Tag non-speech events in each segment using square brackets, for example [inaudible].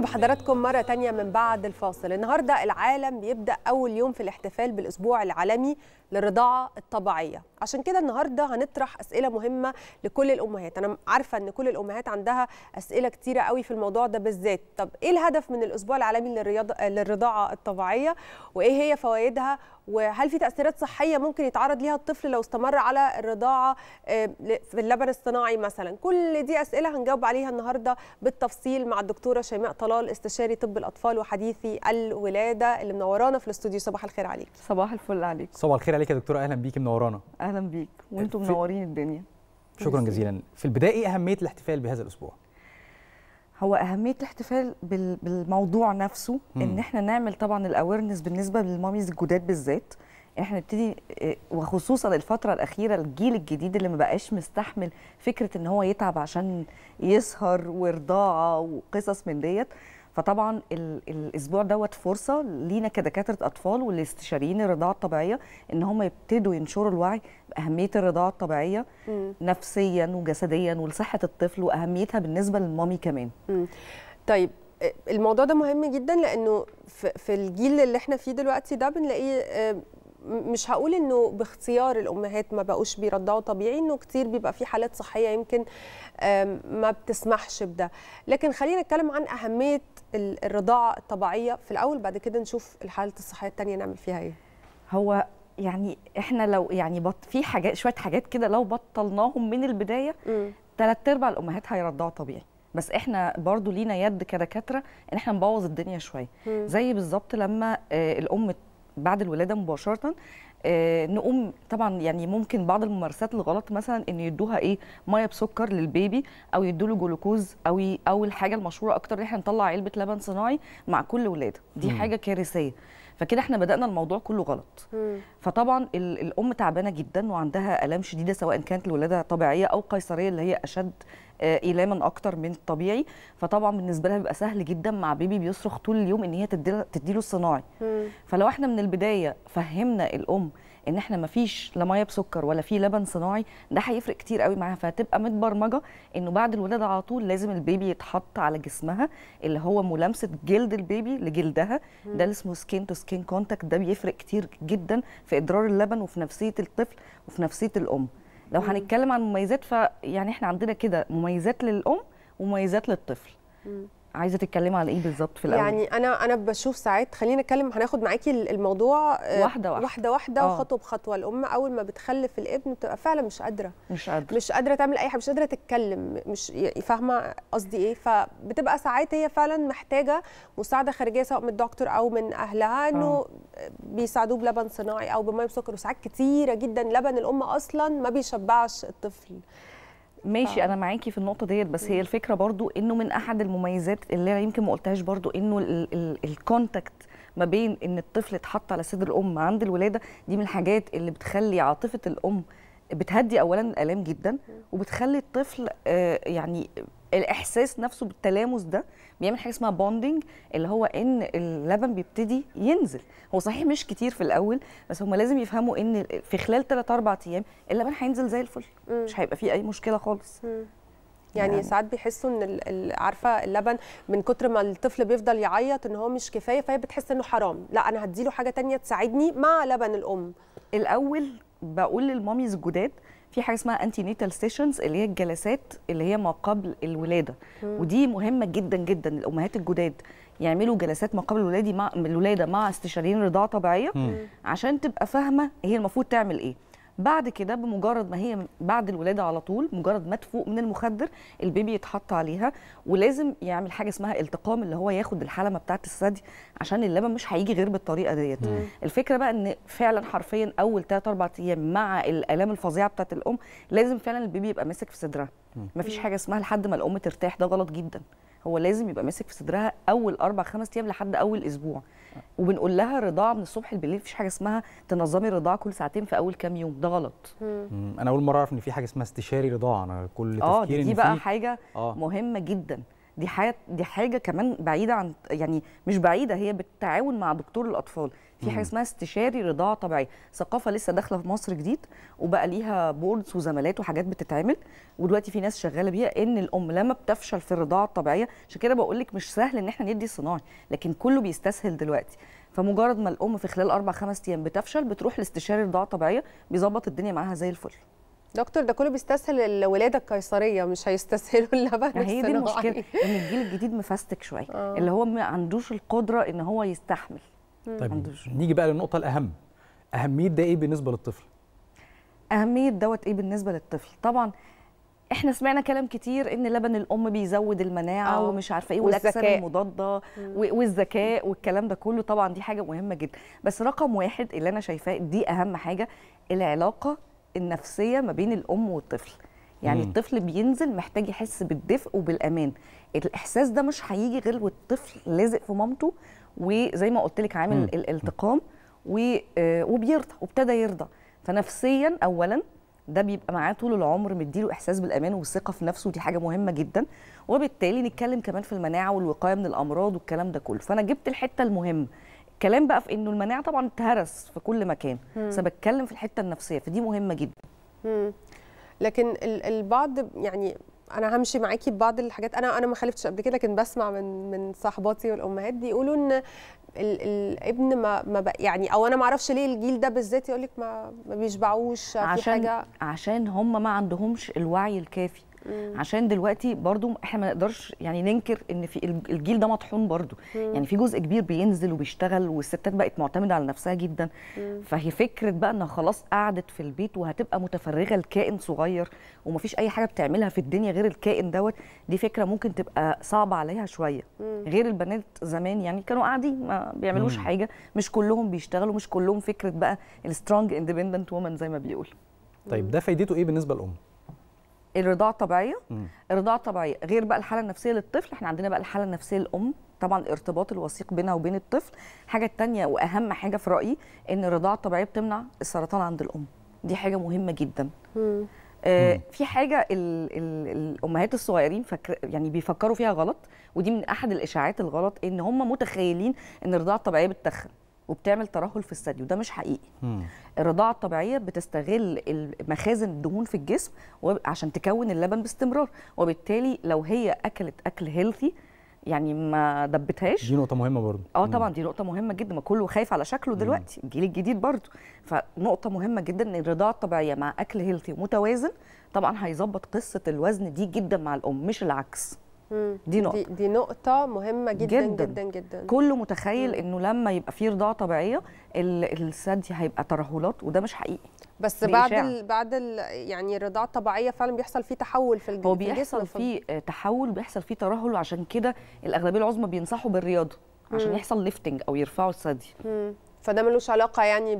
بحضراتكم مرة تانية من بعد الفاصل النهاردة العالم بيبدأ أول يوم في الاحتفال بالأسبوع العالمي للرضاعة الطبيعية عشان كده النهارده هنطرح اسئله مهمه لكل الامهات انا عارفه ان كل الامهات عندها اسئله كتيره قوي في الموضوع ده بالذات طب ايه الهدف من الاسبوع العالمي للرياضه للرضاعه الطبيعيه وايه هي فوائدها وهل في تاثيرات صحيه ممكن يتعرض ليها الطفل لو استمر على الرضاعه آه، في اللبن الصناعي مثلا كل دي اسئله هنجاوب عليها النهارده بالتفصيل مع الدكتوره شيماء طلال استشاري طب الاطفال وحديثي الولاده اللي منورانا في الاستوديو صباح الخير عليك صباح الفل عليك صباح الخير عليك يا دكتوره اهلا بيكي منورانا اهلا بيك وانتم منورين الدنيا شكرا جزيلا في البدايه ايه اهميه الاحتفال بهذا الاسبوع هو اهميه الاحتفال بالموضوع نفسه ان احنا نعمل طبعا الاويرنس بالنسبه للماميز الجداد بالذات احنا نبتدي إيه، وخصوصا الفتره الاخيره الجيل الجديد اللي ما بقاش مستحمل فكره ان هو يتعب عشان يسهر ورضاعه وقصص من ديت فطبعا الاسبوع دوت فرصه لينا كدكاتره اطفال والاستشاريين الرضاعه الطبيعيه ان هم يبتدوا ينشروا الوعي باهميه الرضاعه الطبيعيه مم. نفسيا وجسديا ولصحه الطفل واهميتها بالنسبه للمامي كمان مم. طيب آه، الموضوع ده مهم جدا لانه في الجيل اللي احنا فيه دلوقتي ده بنلاقيه آه، مش هقول انه باختيار الامهات ما بقوش بيرضعوا طبيعي انه كتير بيبقى في حالات صحيه يمكن ما بتسمحش بده لكن خلينا نتكلم عن اهميه الرضاعه الطبيعيه في الاول بعد كده نشوف الحالات الصحيه الثانيه نعمل فيها ايه هو يعني احنا لو يعني بط في حاجات شويه حاجات كده لو بطلناهم من البدايه ثلاث ارباع الامهات هيرضعوا طبيعي بس احنا برضو لينا يد كدكاتره ان احنا نبوظ الدنيا شويه زي بالظبط لما آه، الام بعد الولاده مباشره آه، نقوم طبعا يعني ممكن بعض الممارسات الغلط مثلا ان يدوها ايه ميه بسكر للبيبي او يدوا له جلوكوز او او الحاجه المشهوره اكتر ان احنا نطلع علبه لبن صناعي مع كل ولاده دي م. حاجه كارثيه فكده احنا بدانا الموضوع كله غلط مم. فطبعا الام تعبانه جدا وعندها الام شديده سواء كانت الولاده طبيعيه او قيصريه اللي هي اشد آه، ايلاما اكتر من الطبيعي فطبعا بالنسبه لها بيبقى سهل جدا مع بيبي بيصرخ طول اليوم ان هي تديله الصناعي مم. فلو احنا من البدايه فهمنا الام ان احنا ما فيش لا ميه بسكر ولا في لبن صناعي ده هيفرق كتير قوي معاها فهتبقى متبرمجه انه بعد الولاده على طول لازم البيبي يتحط على جسمها اللي هو ملامسه جلد البيبي لجلدها ده اللي اسمه سكين تو سكين كونتاكت ده بيفرق كتير جدا في ادرار اللبن وفي نفسيه الطفل وفي نفسيه الام لو هنتكلم عن مميزات فيعني احنا عندنا كده مميزات للام ومميزات للطفل عايزه تتكلمي على ايه بالظبط في الاول يعني انا انا بشوف ساعات خلينا نتكلم هناخد معاكي الموضوع آه، واحده واحده واحده, واحدة آه. وخطوه بخطوه الام اول ما بتخلف الابن بتبقى فعلا مش قادره مش قادره مش قادره تعمل اي حاجه مش قادره تتكلم مش فاهمه قصدي ايه فبتبقى ساعات هي فعلا محتاجه مساعده خارجيه سواء من الدكتور او من اهلها آه. انه آه. بيساعدوه بلبن صناعي او بميه بسكر وساعات كتيره جدا لبن الام اصلا ما بيشبعش الطفل ماشي آه. انا معاكي في النقطه ديت بس هي الفكره برضو انه من احد المميزات اللي انا يمكن ما قلتهاش برضو انه الكونتاكت ما بين ان الطفل اتحط على صدر الام عند الولاده دي من الحاجات اللي بتخلي عاطفه الام بتهدي اولا الالام جدا وبتخلي الطفل آه، يعني الاحساس نفسه بالتلامس ده بيعمل حاجه اسمها بوندنج اللي هو ان اللبن بيبتدي ينزل هو صحيح مش كتير في الاول بس هم لازم يفهموا ان في خلال 3 4 ايام اللبن هينزل زي الفل مم. مش هيبقى فيه اي مشكله خالص مم. يعني, يعني ساعات بيحسوا ان عارفه اللبن من كتر ما الطفل بيفضل يعيط ان هو مش كفايه فهي بتحس انه حرام لا انا هديله حاجه تانية تساعدني مع لبن الام الاول بقول للماميز الجداد في حاجه اسمها انتي نيتال سيشنز اللي هي الجلسات اللي هي ما قبل الولاده مم. ودي مهمه جدا جدا الامهات الجداد يعملوا جلسات ما قبل الولاده مع الولاده مع استشاريين رضاعه طبيعيه مم. عشان تبقى فاهمه هي المفروض تعمل ايه بعد كده بمجرد ما هي بعد الولاده على طول مجرد ما تفوق من المخدر البيبي يتحط عليها ولازم يعمل حاجه اسمها التقام اللي هو ياخد الحلمه بتاعه الثدي عشان اللبن مش هيجي غير بالطريقه ديت الفكره بقى ان فعلا حرفيا اول 3 4 ايام مع الالام الفظيعه بتاعه الام لازم فعلا البيبي يبقى ماسك في صدرها مفيش حاجه اسمها لحد ما الام ترتاح ده غلط جدا هو لازم يبقى ماسك في صدرها اول اربع خمس ايام لحد اول اسبوع وبنقول لها رضاعه من الصبح لبالليل مفيش حاجه اسمها تنظمي الرضاعه كل ساعتين في اول كام يوم ده غلط انا اول مره اعرف ان في حاجه اسمها استشاري رضاعه انا كل تفكيري اه دي بقى حاجه آه. مهمه جدا دي حاجه دي حاجه كمان بعيده عن يعني مش بعيده هي بالتعاون مع دكتور الاطفال في حاجه اسمها استشاري رضاعه طبيعيه ثقافه لسه داخله في مصر جديد وبقى ليها بوردز وزملات وحاجات بتتعمل ودلوقتي في ناس شغاله بيها ان الام لما بتفشل في الرضاعه الطبيعيه عشان كده بقول لك مش سهل ان احنا ندي صناعي لكن كله بيستسهل دلوقتي فمجرد ما الام في خلال اربع خمس ايام بتفشل بتروح لاستشاري رضاعه طبيعيه بيظبط الدنيا معاها زي الفل دكتور ده كله بيستسهل الولاده القيصريه مش هيستسهلوا اللبن ما هي دي المشكله ان الجيل الجديد مفستك شويه آه. اللي هو ما عندوش القدره ان هو يستحمل طيب عندوش. نيجي بقى للنقطه الاهم اهميه ده ايه بالنسبه للطفل اهميه دوت ايه بالنسبه للطفل طبعا احنا سمعنا كلام كتير ان لبن الام بيزود المناعه أوه. ومش عارفه ايه والاكسده المضاده والذكاء والكلام ده كله طبعا دي حاجه مهمه جدا بس رقم واحد اللي انا شايفاه دي اهم حاجه العلاقه النفسيه ما بين الام والطفل يعني مم. الطفل بينزل محتاج يحس بالدفء وبالامان الاحساس ده مش هيجي غير والطفل لازق في مامته وزي ما قلت لك عامل الالتقام آه، وبيرضى وابتدى يرضى فنفسيا اولا ده بيبقى معاه طول العمر مديله احساس بالامان والثقه في نفسه ودي حاجه مهمه جدا وبالتالي نتكلم كمان في المناعه والوقايه من الامراض والكلام ده كله فانا جبت الحته المهمه الكلام بقى في انه المناعه طبعا اتهرس في كل مكان بس بتكلم في الحته النفسيه فدي مهمه جدا مم. لكن البعض يعني انا همشي معاكي ببعض الحاجات انا انا ما خالفتش قبل كده لكن بسمع من من صاحباتي والامهات بيقولوا ان الابن ما ما يعني او انا ما اعرفش ليه الجيل ده بالذات يقول لك ما ما بيشبعوش في عشان حاجه عشان هم ما عندهمش الوعي الكافي مم. عشان دلوقتي برضو احنا ما نقدرش يعني ننكر ان في الجيل ده مطحون برضو مم. يعني في جزء كبير بينزل وبيشتغل والستات بقت معتمده على نفسها جدا مم. فهي فكره بقى انها خلاص قعدت في البيت وهتبقى متفرغه لكائن صغير ومفيش اي حاجه بتعملها في الدنيا غير الكائن دوت دي فكره ممكن تبقى صعبه عليها شويه مم. غير البنات زمان يعني كانوا قاعدين ما بيعملوش مم. حاجه مش كلهم بيشتغلوا مش كلهم فكره بقى السترونج اندبندنت وومن زي ما بيقول طيب ده فايدته ايه بالنسبه للام الرضاعه الطبيعيه الرضاعه الطبيعيه غير بقى الحاله النفسيه للطفل احنا عندنا بقى الحاله النفسيه للام طبعا الارتباط الوثيق بينها وبين الطفل الحاجه الثانيه واهم حاجه في رايي ان الرضاعه الطبيعيه بتمنع السرطان عند الام دي حاجه مهمه جدا مم. آه في حاجه الـ الـ الامهات الصغيرين فكر يعني بيفكروا فيها غلط ودي من احد الاشاعات الغلط ان هم متخيلين ان الرضاعه الطبيعيه بتتخن وبتعمل ترهل في الثدي وده مش حقيقي مم. الرضاعه الطبيعيه بتستغل مخازن الدهون في الجسم عشان تكون اللبن باستمرار وبالتالي لو هي اكلت اكل هيلثي يعني ما دبتهاش دي نقطه مهمه برضو اه طبعا دي نقطه مهمه جدا ما كله خايف على شكله دلوقتي الجيل الجديد برضو فنقطه مهمه جدا ان الرضاعه الطبيعيه مع اكل هيلثي ومتوازن طبعا هيظبط قصه الوزن دي جدا مع الام مش العكس دي نقطه دي, دي نقطه مهمه جدا جدا جدا, جدا. كله متخيل انه لما يبقى في رضاعه طبيعيه الثدي هيبقى ترهلات وده مش حقيقي بس بعد الـ بعد الـ يعني الرضاعه الطبيعيه فعلا بيحصل فيه تحول في الجسم هو بيحصل فيه آه، تحول بيحصل فيه ترهل وعشان كده الاغلبيه العظمى بينصحوا بالرياضه عشان مم. يحصل ليفتنج او يرفعوا الثدي فده ملوش علاقه يعني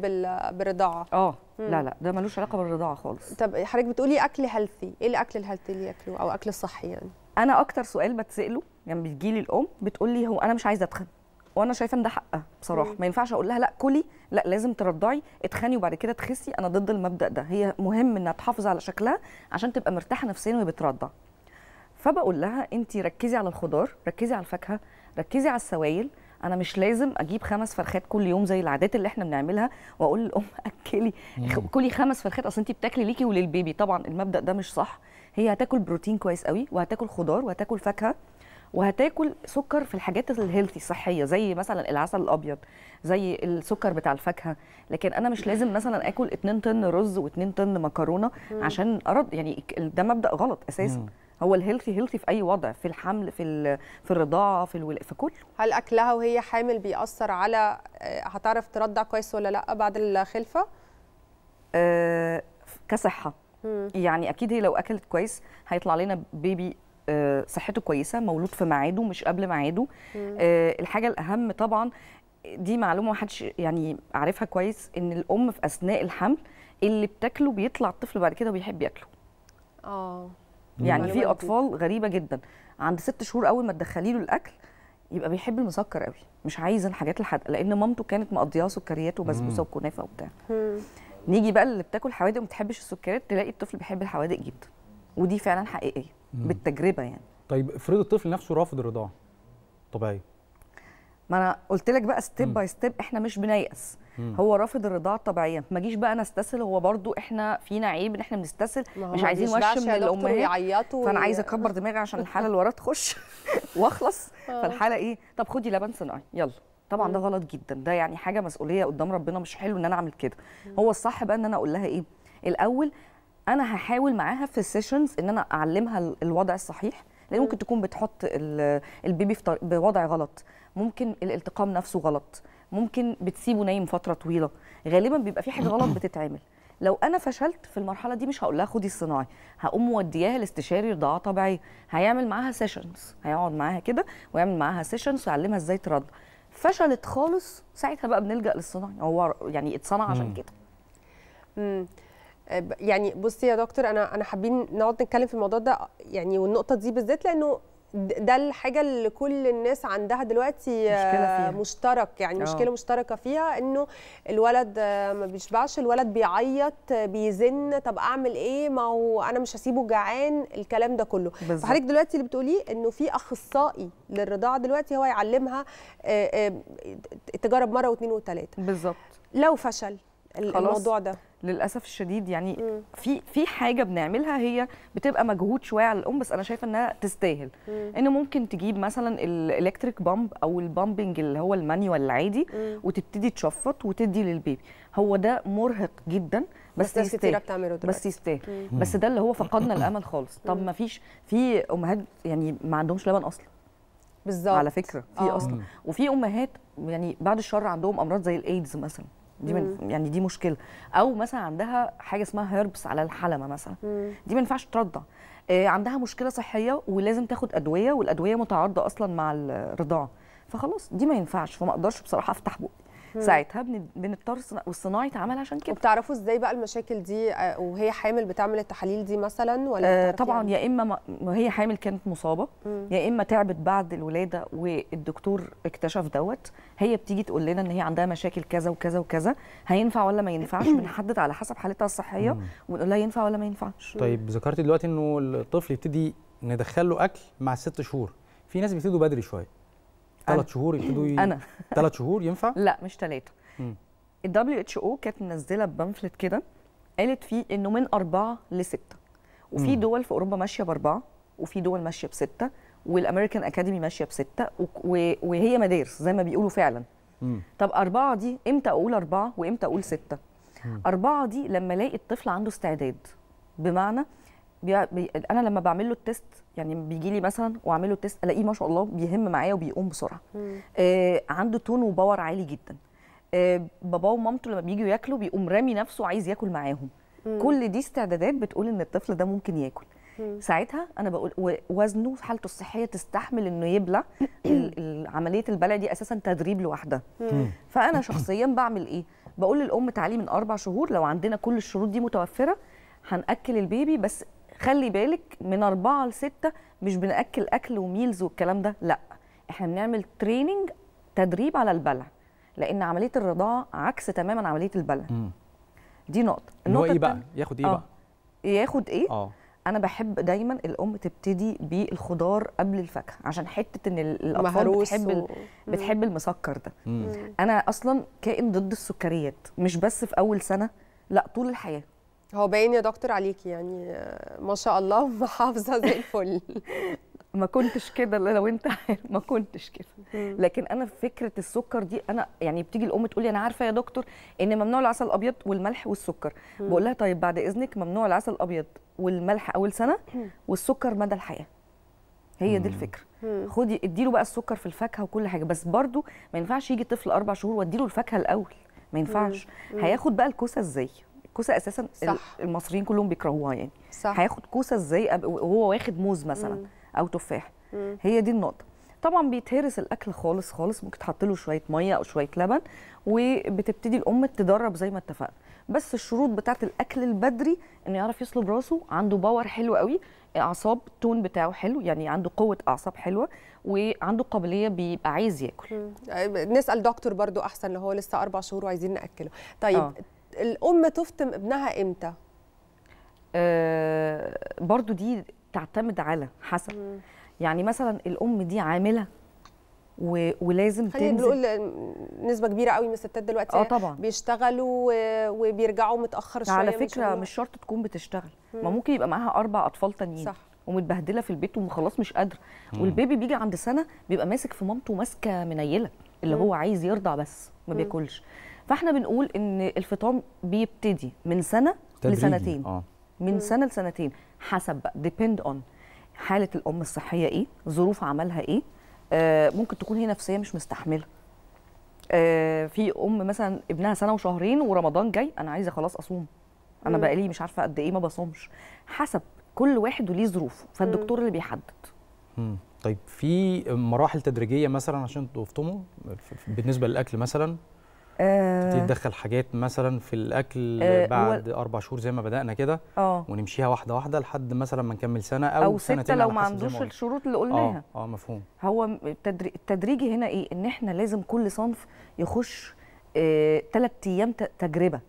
بالرضاعه اه لا لا ده ملوش علاقه بالرضاعه خالص طب حضرتك بتقولي اكل هيلثي ايه الاكل الهيلثي اللي ياكله او اكل صحي يعني انا اكتر سؤال بتساله لما بتجي بتجيلي الام بتقول لي هو انا مش عايزه اتخن وانا شايفه ان ده حقها بصراحه ما ينفعش اقول لها لا كلي لا لازم ترضعي اتخني وبعد كده تخسي انا ضد المبدا ده هي مهم انها تحافظ على شكلها عشان تبقى مرتاحه نفسيا وهي بترضع فبقول لها انت ركزي على الخضار ركزي على الفاكهه ركزي على السوائل انا مش لازم اجيب خمس فرخات كل يوم زي العادات اللي احنا بنعملها واقول للام [laughs] اكلي كلي خمس فرخات اصل انت بتاكلي ليكي وللبيبي طبعا المبدا ده مش صح هي هتاكل بروتين كويس قوي وهتاكل خضار وهتاكل فاكهه وهتاكل سكر في الحاجات الهيلثي الصحيه زي مثلا العسل الابيض زي السكر بتاع الفاكهه لكن انا مش لازم مثلا اكل 2 طن رز و2 طن مكرونه عشان ارد يعني ده مبدا غلط اساسا هو الهيلثي هيلثي في اي وضع في الحمل في في الرضاعه في الولاء في كله هل اكلها وهي حامل بيأثر على آه، هتعرف ترضع كويس ولا لا بعد الخلفه أه كصحه يعني اكيد هي لو اكلت كويس هيطلع لنا بيبي آه، صحته كويسه مولود في ميعاده مش قبل ميعاده آه، الحاجه الاهم طبعا دي معلومه محدش يعني عارفها كويس ان الام في اثناء الحمل اللي بتاكله بيطلع الطفل بعد كده بيحب ياكله اه يعني في اطفال غريبه جدا عند ست شهور اول ما تدخلي له الاكل يبقى بيحب المسكر قوي مش عايز الحاجات الحادقه لان مامته كانت مقضياه سكريات وبسبوسه وكنافه وبتاع نيجي بقى اللي بتاكل حوادق وما بتحبش السكريات تلاقي الطفل بيحب الحوادق جدا ودي فعلا حقيقيه مم. بالتجربه يعني طيب افرض الطفل نفسه رافض الرضاعه طبيعي ما انا قلت لك بقى ستيب باي ستيب احنا مش بنيأس هو رافض الرضاعه الطبيعيه ما جيش بقى نستسهل هو برضو احنا فينا عيب ان احنا بنستسهل مش عايزين وش من الامهات فانا عايزه اكبر دماغي عشان الحاله اللي وراه تخش [laughs] واخلص آه. فالحاله ايه طب خدي لبن صناعي يلا طبعا ده غلط جدا ده يعني حاجه مسؤوليه قدام ربنا مش حلو ان انا اعمل كده هو الصح بقى ان انا اقول لها ايه الاول انا هحاول معاها في السيشنز ان انا اعلمها الوضع الصحيح لان ممكن تكون بتحط البيبي في بوضع غلط ممكن الالتقام نفسه غلط ممكن بتسيبه نايم فتره طويله غالبا بيبقى في حاجه غلط [coughs] بتتعمل لو انا فشلت في المرحله دي مش هقول لها خدي الصناعي هقوم مودياها لاستشاري رضاعه طبيعيه هيعمل معاها سيشنز هيقعد معاها كده ويعمل معاها سيشنز ويعلمها ازاي ترضع فشلت خالص ساعتها بقى بنلجا للصناعي يعني هو يعني اتصنع عشان كده مم. آه، يعني بصي يا دكتور انا انا حابين نقعد نتكلم في الموضوع ده يعني والنقطه دي بالذات لانه ده الحاجه اللي كل الناس عندها دلوقتي آه، مشكلة فيها. مشترك يعني أوه. مشكله مشتركه فيها انه الولد ما بيشبعش الولد بيعيط بيزن طب اعمل ايه ما هو انا مش هسيبه جعان الكلام ده كله فحضرتك دلوقتي اللي بتقوليه انه في اخصائي للرضاعه دلوقتي هو يعلمها آه، آه، تجرب مره واثنين وثلاثه بالظبط لو فشل الموضوع ده للاسف الشديد يعني مم. في في حاجه بنعملها هي بتبقى مجهود شويه على الام بس انا شايفه انها تستاهل مم. ان ممكن تجيب مثلا الالكتريك بامب او البامبنج اللي هو المانيوال العادي مم. وتبتدي تشفط وتدي للبيبي هو ده مرهق جدا بس, بس يستاهل بس يستاهل بس ده اللي هو فقدنا [coughs] الامل خالص طب ما فيش في امهات يعني ما عندهمش لبن اصلا بالظبط على فكره في آه. اصلا وفي امهات يعني بعد الشر عندهم امراض زي الايدز مثلا دي من يعني دي مشكله او مثلا عندها حاجه اسمها هيربس على الحلمه مثلا دي ما ينفعش ترضع آه، عندها مشكله صحيه ولازم تاخد ادويه والادويه متعارضه اصلا مع الرضاعه فخلاص دي ما ينفعش فما اقدرش بصراحه افتح بقى ساعتها بنضطر والصناعي اتعمل عشان كده وبتعرفوا ازاي بقى المشاكل دي آه، وهي حامل بتعمل التحاليل دي مثلا ولا آه طبعا يعني؟ يا اما ما هي حامل كانت مصابه مم. يا اما تعبت بعد الولاده والدكتور اكتشف دوت هي بتيجي تقول لنا ان هي عندها مشاكل كذا وكذا وكذا هينفع ولا ما ينفعش [clears throat] بنحدد على حسب حالتها الصحيه ونقول لها ينفع ولا ما ينفعش طيب ذكرتي دلوقتي انه الطفل يبتدي ندخل له اكل مع الست شهور في ناس بيبتدوا بدري شويه ثلاث شهور يبتدوا ي... انا ثلاث شهور ينفع؟ [laughs] لا مش ثلاثه الدبليو اتش او كانت منزله بامفلت كده قالت فيه انه من اربعه لسته وفي دول في اوروبا ماشيه باربعه وفي دول ماشيه بسته والامريكان اكاديمي ماشيه بسته وهي مدارس زي ما بيقولوا فعلا مم. طب أربعة دي إمتى أقول أربعة وإمتى أقول ستة؟ مم. أربعة دي لما ألاقي الطفل عنده استعداد بمعنى بي... بي... انا لما بعمل له التيست يعني بيجي لي مثلا واعمل له التيست الاقيه ما شاء الله بيهم معايا وبيقوم بسرعه آه عنده تون وباور عالي جدا آه باباه ومامته لما بييجوا ياكلوا بيقوم رامي نفسه عايز ياكل معاهم مم. كل دي استعدادات بتقول ان الطفل ده ممكن ياكل مم. ساعتها انا بقول وزنه حالته الصحيه تستحمل انه يبلع [coughs] عمليه البلع دي اساسا تدريب لوحدها فانا شخصيا بعمل ايه بقول للام تعالي من اربع شهور لو عندنا كل الشروط دي متوفره هناكل البيبي بس خلي بالك من أربعة لستة مش بنأكل أكل وميلز والكلام ده لأ إحنا بنعمل تريننج تدريب على البلع لأن عملية الرضاعة عكس تماما عملية البلع مم. دي نقطة النقطة هو إيه بقى؟ ياخد إيه آه. بقى؟ ياخد إيه؟ آه. انا بحب دايما الام تبتدي بالخضار قبل الفاكهه عشان حته ان الاطفال بتحب و... بتحب المسكر ده مم. انا اصلا كائن ضد السكريات مش بس في اول سنه لا طول الحياه هو باين يا دكتور عليكي يعني ما شاء الله محافظه [laughs] زي الفل ما كنتش كده لو انت ما كنتش كده لكن انا فكره السكر دي انا يعني بتيجي الام تقول لي انا عارفه يا دكتور ان ممنوع العسل الابيض والملح والسكر بقول لها طيب بعد اذنك ممنوع العسل الابيض والملح اول سنه والسكر مدى الحياه هي دي الفكره خدي اديله بقى السكر في الفاكهه وكل حاجه بس برضو ما ينفعش يجي طفل اربع شهور واديله الفاكهه الاول ما ينفعش هياخد بقى الكوسه ازاي الكوسه اساسا صح. المصريين كلهم بيكرهوها يعني صح. هياخد كوسه ازاي وهو واخد موز مثلا مم. او تفاح مم. هي دي النقطه طبعا بيتهرس الاكل خالص خالص ممكن تحط له شويه ميه او شويه لبن وبتبتدي الام تدرب زي ما اتفقنا بس الشروط بتاعه الاكل البدري انه يعرف يصلب راسه عنده باور حلو قوي اعصاب التون بتاعه حلو يعني عنده قوه اعصاب حلوه وعنده قابليه بيبقى عايز ياكل نسال دكتور برضو احسن اللي هو لسه اربع شهور وعايزين ناكله طيب أوه. الام تفطم ابنها امتى آه برضو دي تعتمد على حسب مم. يعني مثلا الام دي عامله و... ولازم خلينا بنقول نسبه كبيره قوي من الستات دلوقتي اه طبعا بيشتغلوا وبيرجعوا متاخر شويه على فكره مش, مش شرط تكون بتشتغل مم. ما ممكن يبقى معاها اربع اطفال تانيين صح ومتبهدله في البيت وخلاص مش قادره والبيبي بيجي عند سنه بيبقى ماسك في مامته ماسكه منيله اللي مم. هو عايز يرضع بس ما بياكلش فاحنا بنقول ان الفطام بيبتدي من سنه تدريجي. لسنتين آه. من سنه لسنتين حسب بقى ديبند اون حاله الام الصحيه ايه ظروف عملها ايه آه ممكن تكون هي نفسيه مش مستحمله آه في ام مثلا ابنها سنه وشهرين ورمضان جاي انا عايزه خلاص اصوم انا بقالي مش عارفه قد ايه ما بصومش حسب كل واحد وليه ظروفه فالدكتور اللي بيحدد مم. طيب في مراحل تدريجيه مثلا عشان تفطموا بالنسبه للاكل مثلا آه. تدخل حاجات مثلا في الاكل آه بعد اربع شهور زي ما بدانا كده آه. ونمشيها واحده واحده لحد مثلا ما نكمل سنه او, أو سنتين لو ما عندوش الشروط اللي قلناها اه اه مفهوم هو التدريجي هنا ايه ان احنا لازم كل صنف يخش ثلاث آه ايام تجربه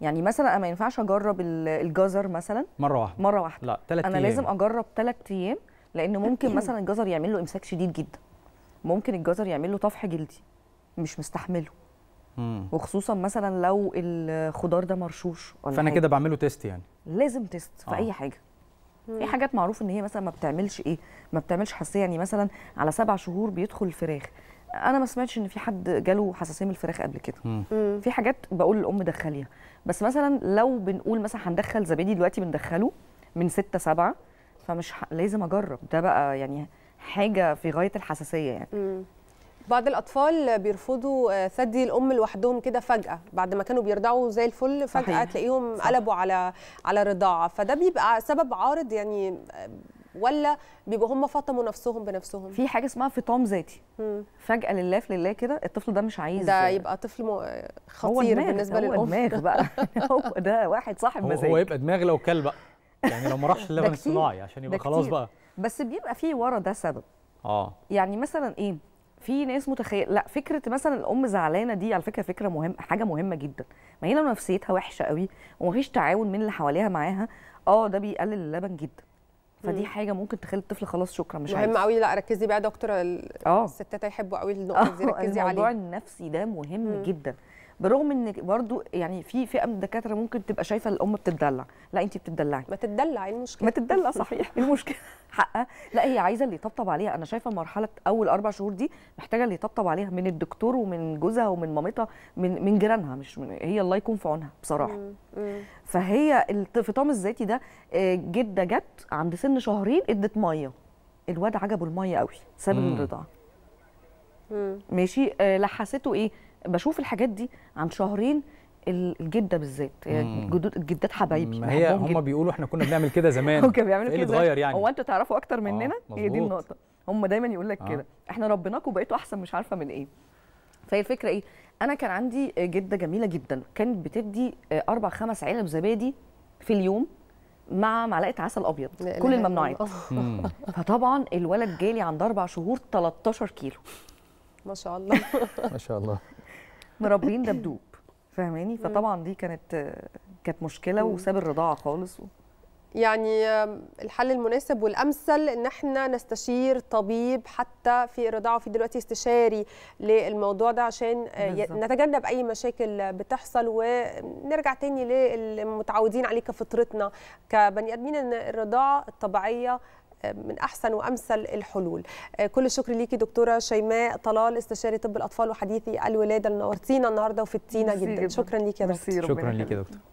يعني مثلا انا ما ينفعش اجرب الجزر مثلا مره واحده مره واحده لا ثلاث ايام انا لازم اجرب ثلاث ايام لان ممكن مثلا الجزر يعمل له امساك شديد جدا ممكن الجزر يعمل له طفح جلدي مش مستحمله وخصوصا مثلا لو الخضار ده مرشوش ولا فانا كده بعمله تيست يعني لازم تيست في آه. اي حاجه في حاجات معروف ان هي مثلا ما بتعملش ايه ما بتعملش حساسيه يعني مثلا على سبع شهور بيدخل الفراخ انا ما سمعتش ان في حد جاله حساسيه من الفراخ قبل كده في حاجات بقول للام دخليها بس مثلا لو بنقول مثلا هندخل زبادي دلوقتي بندخله من ستة سبعة فمش ح... لازم اجرب ده بقى يعني حاجه في غايه الحساسيه يعني بعض الاطفال بيرفضوا آه، ثدي الام لوحدهم كده فجاه بعد ما كانوا بيرضعوا زي الفل فجاه صحيح. تلاقيهم صح. قلبوا على على الرضاعه فده بيبقى سبب عارض يعني آه، ولا بيبقوا هم فطموا نفسهم بنفسهم في حاجه اسمها فطام ذاتي فجاه لله في لله كده الطفل ده مش عايز ده يبقى طفل آه، خطير هو بالنسبه للام هو دماغ بقى [laughs] [laughs] هو ده واحد صاحب مزاج هو يبقى دماغ لو كلب بقى يعني لو ما راحش اللبن [laughs] الصناعي عشان يبقى خلاص بقى بس بيبقى في ورا ده سبب اه يعني مثلا ايه في ناس متخيل لا فكره مثلا الام زعلانه دي على فكره فكره مهم حاجه مهمه جدا ما هي لو نفسيتها وحشه قوي ومفيش تعاون من اللي حواليها معاها اه ده بيقلل اللبن جدا فدي مم. حاجه ممكن تخلي الطفل خلاص شكرا مش مهم قوي لا ركزي بقى يا دكتوره آه. الستات هيحبوا قوي النقطه دي [laughs] ركزي عليها الموضوع عليه. النفسي ده مهم مم. جدا برغم ان برضو يعني في فئه من الدكاتره ممكن تبقى شايفه الام بتتدلع لا انت بتتدلعي ما تتدلع إيه المشكله ما تتدلع صحيح [laughs] إيه المشكله حقها لا هي عايزه اللي يطبطب عليها انا شايفه مرحله اول اربع شهور دي محتاجه اللي يطبطب عليها من الدكتور ومن جوزها ومن مامتها من من جيرانها مش من هي الله يكون في عونها بصراحه مم. مم. فهي الفطام الذاتي ده آه، جده جت عند سن شهرين ادت ميه الواد عجبه الميه قوي ساب الرضاعه ماشي آه، لحسته ايه بشوف الحاجات دي عن شهرين الجده بالذات يعني جدود الجدات حبايبي ما هي هم بيقولوا احنا كنا بنعمل كده زمان [laughs] هم كانوا بيعملوا إيه كده اتغير يعني هو انتوا تعرفوا اكتر مننا آه، هي دي النقطه هم دايما يقول لك آه. كده احنا ربيناكم وبقيتوا احسن مش عارفه من ايه فهي الفكره ايه انا كان عندي جده جميله جدا كانت بتدي آه، اربع خمس علب زبادي في اليوم مع معلقه عسل ابيض كل الممنوعات [laughs] فطبعا الولد جالي عند اربع شهور 13 كيلو ما شاء الله [laughs] ما شاء الله مربين دبدوب فاهماني فطبعا دي كانت كانت مشكله وساب الرضاعه خالص و... يعني الحل المناسب والامثل ان احنا نستشير طبيب حتى في الرضاعه في دلوقتي استشاري للموضوع ده عشان آه، بالزبط. نتجنب اي مشاكل بتحصل ونرجع تاني للمتعودين عليه كفطرتنا كبني ادمين ان الرضاعه الطبيعيه من احسن وامثل الحلول آه، كل الشكر ليكي دكتوره شيماء طلال استشاري طب الاطفال وحديثي الولاده اللي نورتينا النهارده وفتينا جدا شكرا ليكي يا دكتور شكرا ليكي يا دكتور